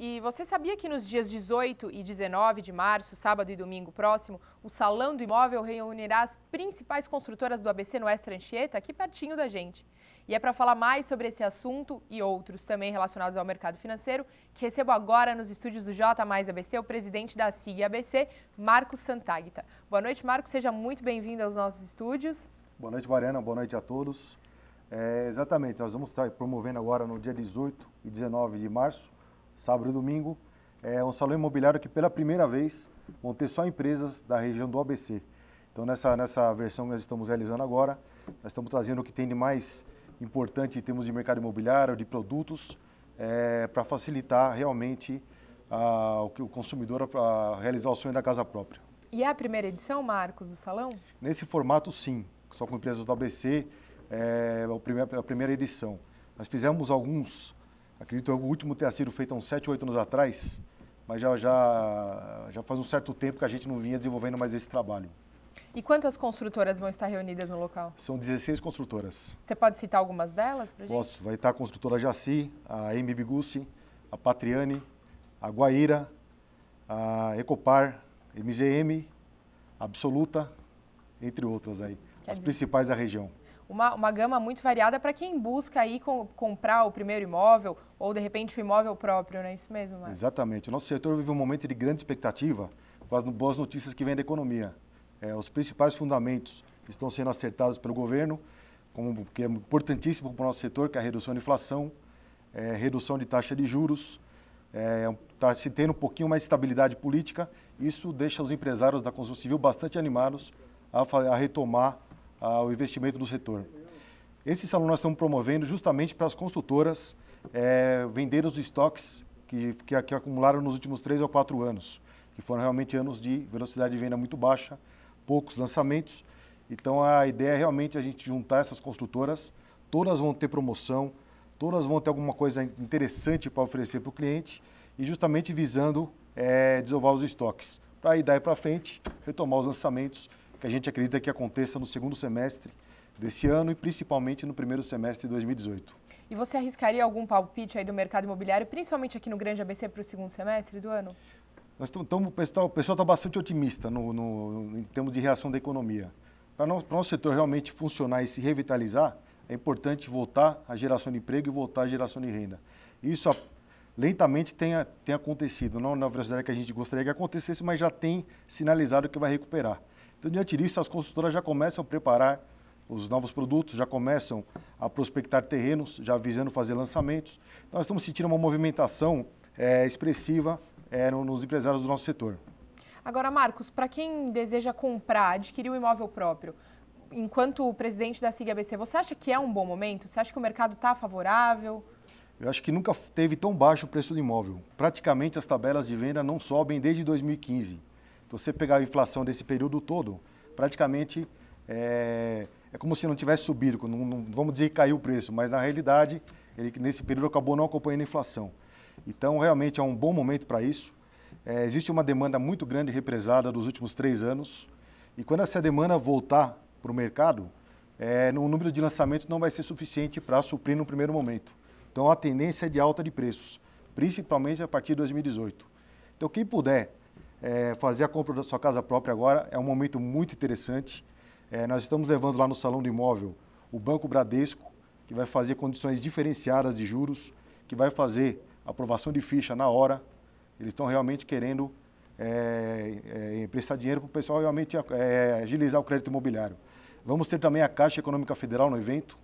E você sabia que nos dias 18 e 19 de março, sábado e domingo próximo, o Salão do Imóvel reunirá as principais construtoras do ABC no Extra Anchieta, aqui pertinho da gente. E é para falar mais sobre esse assunto e outros também relacionados ao mercado financeiro, que recebo agora nos estúdios do J Mais ABC o presidente da SIG ABC, Marcos Santagita. Boa noite, Marcos. Seja muito bem-vindo aos nossos estúdios. Boa noite, Mariana. Boa noite a todos. É, exatamente, nós vamos estar promovendo agora no dia 18 e 19 de março sábado e domingo, é um salão imobiliário que pela primeira vez vão ter só empresas da região do ABC. Então nessa, nessa versão que nós estamos realizando agora, nós estamos trazendo o que tem de mais importante em termos de mercado imobiliário, de produtos, é, para facilitar realmente a, o, o consumidor a, a realizar o sonho da casa própria. E é a primeira edição, Marcos, do salão? Nesse formato, sim. Só com empresas do ABC, é a primeira, a primeira edição. Nós fizemos alguns Acredito que o último tenha sido feito há uns 7, 8 anos atrás, mas já, já, já faz um certo tempo que a gente não vinha desenvolvendo mais esse trabalho. E quantas construtoras vão estar reunidas no local? São 16 construtoras. Você pode citar algumas delas para gente? Posso. Vai estar a construtora Jaci, a Amy Bigussi, a Patriane, a Guaíra, a Ecopar, MZM, Absoluta, entre outras aí. Quer as dizer... principais da região uma, uma gama muito variada para quem busca aí com, comprar o primeiro imóvel ou, de repente, o imóvel próprio, não é isso mesmo, Marcos? Exatamente. O nosso setor vive um momento de grande expectativa com as boas notícias que vêm da economia. É, os principais fundamentos estão sendo acertados pelo governo, como, que é importantíssimo para o nosso setor, que é a redução da inflação, é, redução de taxa de juros, está é, tá se tendo um pouquinho mais de estabilidade política. Isso deixa os empresários da construção civil bastante animados a, a retomar ao investimento no setor. Esse salão nós estamos promovendo justamente para as construtoras é, eh, venderem os estoques que, que, que, acumularam nos últimos três ou quatro anos, que foram realmente anos de velocidade de venda muito baixa, poucos lançamentos. Então a ideia é realmente a gente juntar essas construtoras, todas vão ter promoção, todas vão ter alguma coisa interessante para oferecer para o cliente e justamente visando é, desovar os estoques, para ir daí para frente retomar os lançamentos que a gente acredita que aconteça no segundo semestre desse ano e principalmente no primeiro semestre de 2018. E você arriscaria algum palpite aí do mercado imobiliário, principalmente aqui no Grande ABC, para o segundo semestre do ano? Nós tamo, o pessoal está bastante otimista no, no, em termos de reação da economia. Para o nosso setor realmente funcionar e se revitalizar, é importante voltar à geração de emprego e voltar à geração de renda. Isso lentamente tem, tem acontecido, não na velocidade que a gente gostaria que acontecesse, mas já tem sinalizado que vai recuperar. Então, diante disso, as consultoras já começam a preparar os novos produtos, já começam a prospectar terrenos, já visando fazer lançamentos. Então, nós estamos sentindo uma movimentação é, expressiva é, nos empresários do nosso setor. Agora, Marcos, para quem deseja comprar, adquirir um imóvel próprio, enquanto presidente da SIG-ABC, você acha que é um bom momento? Você acha que o mercado está favorável? Eu acho que nunca teve tão baixo o preço do imóvel. Praticamente as tabelas de venda não sobem desde 2015. Então, você pegar a inflação desse período todo, praticamente é, é como se não tivesse subido, não, não, vamos dizer que caiu o preço, mas na realidade, ele, nesse período acabou não acompanhando a inflação. Então, realmente é um bom momento para isso. É, existe uma demanda muito grande represada dos últimos três anos, e quando essa demanda voltar para o mercado, é, o número de lançamentos não vai ser suficiente para suprir no primeiro momento. Então, a tendência é de alta de preços, principalmente a partir de 2018. Então, quem puder é, fazer a compra da sua casa própria agora é um momento muito interessante. É, nós estamos levando lá no Salão do Imóvel o Banco Bradesco, que vai fazer condições diferenciadas de juros, que vai fazer aprovação de ficha na hora. Eles estão realmente querendo é, é emprestar dinheiro para o pessoal realmente é, agilizar o crédito imobiliário. Vamos ter também a Caixa Econômica Federal no evento,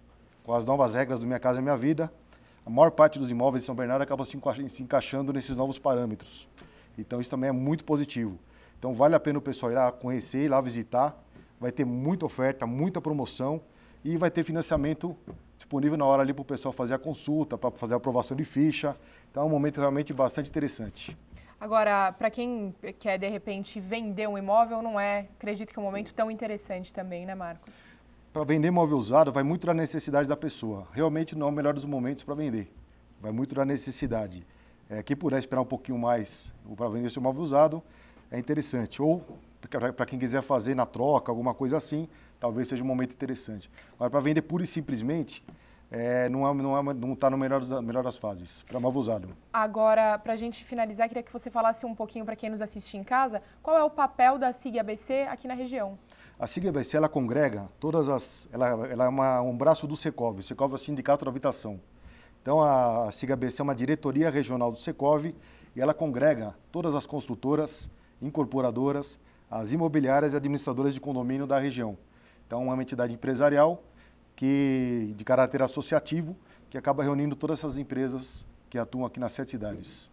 com as novas regras do Minha Casa Minha Vida. A maior parte dos imóveis de São Bernardo acaba se encaixando nesses novos parâmetros. Então isso também é muito positivo. Então vale a pena o pessoal ir lá conhecer, ir lá visitar. Vai ter muita oferta, muita promoção e vai ter financiamento disponível na hora ali para o pessoal fazer a consulta, para fazer a aprovação de ficha. Então é um momento realmente bastante interessante. Agora, para quem quer de repente vender um imóvel, não é, acredito que é um momento tão interessante também, né, Marcos? Para vender imóvel usado, vai muito da necessidade da pessoa. Realmente não é o melhor dos momentos para vender. Vai muito da necessidade. É, quem puder esperar um pouquinho mais para vender seu móvel usado, é interessante. Ou para quem quiser fazer na troca, alguma coisa assim, talvez seja um momento interessante. Mas para vender pura e simplesmente, é, não está é, não é, não tá no melhor, melhor das fases, para móvel usado. Agora, para a gente finalizar, queria que você falasse um pouquinho para quem nos assiste em casa, qual é o papel da SIG ABC aqui na região? A SIG ABC, ela congrega todas as... Ela, ela é uma, um braço do Secov, o Secov é o Sindicato da Habitação. Então, a Cigabc é uma diretoria regional do Secov e ela congrega todas as construtoras, incorporadoras, as imobiliárias e administradoras de condomínio da região. Então, é uma entidade empresarial que de caráter associativo que acaba reunindo todas essas empresas que atuam aqui nas sete cidades.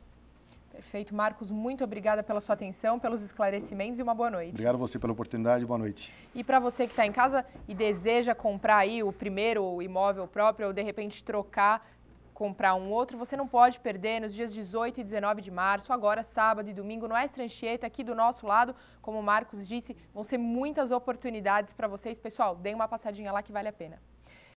Perfeito. Marcos, muito obrigada pela sua atenção, pelos esclarecimentos e uma boa noite. Obrigado a você pela oportunidade, boa noite. E para você que está em casa e deseja comprar aí o primeiro imóvel próprio ou de repente trocar, comprar um outro, você não pode perder nos dias 18 e 19 de março, agora sábado e domingo no Extra Anchieta, aqui do nosso lado. Como o Marcos disse, vão ser muitas oportunidades para vocês. Pessoal, deem uma passadinha lá que vale a pena.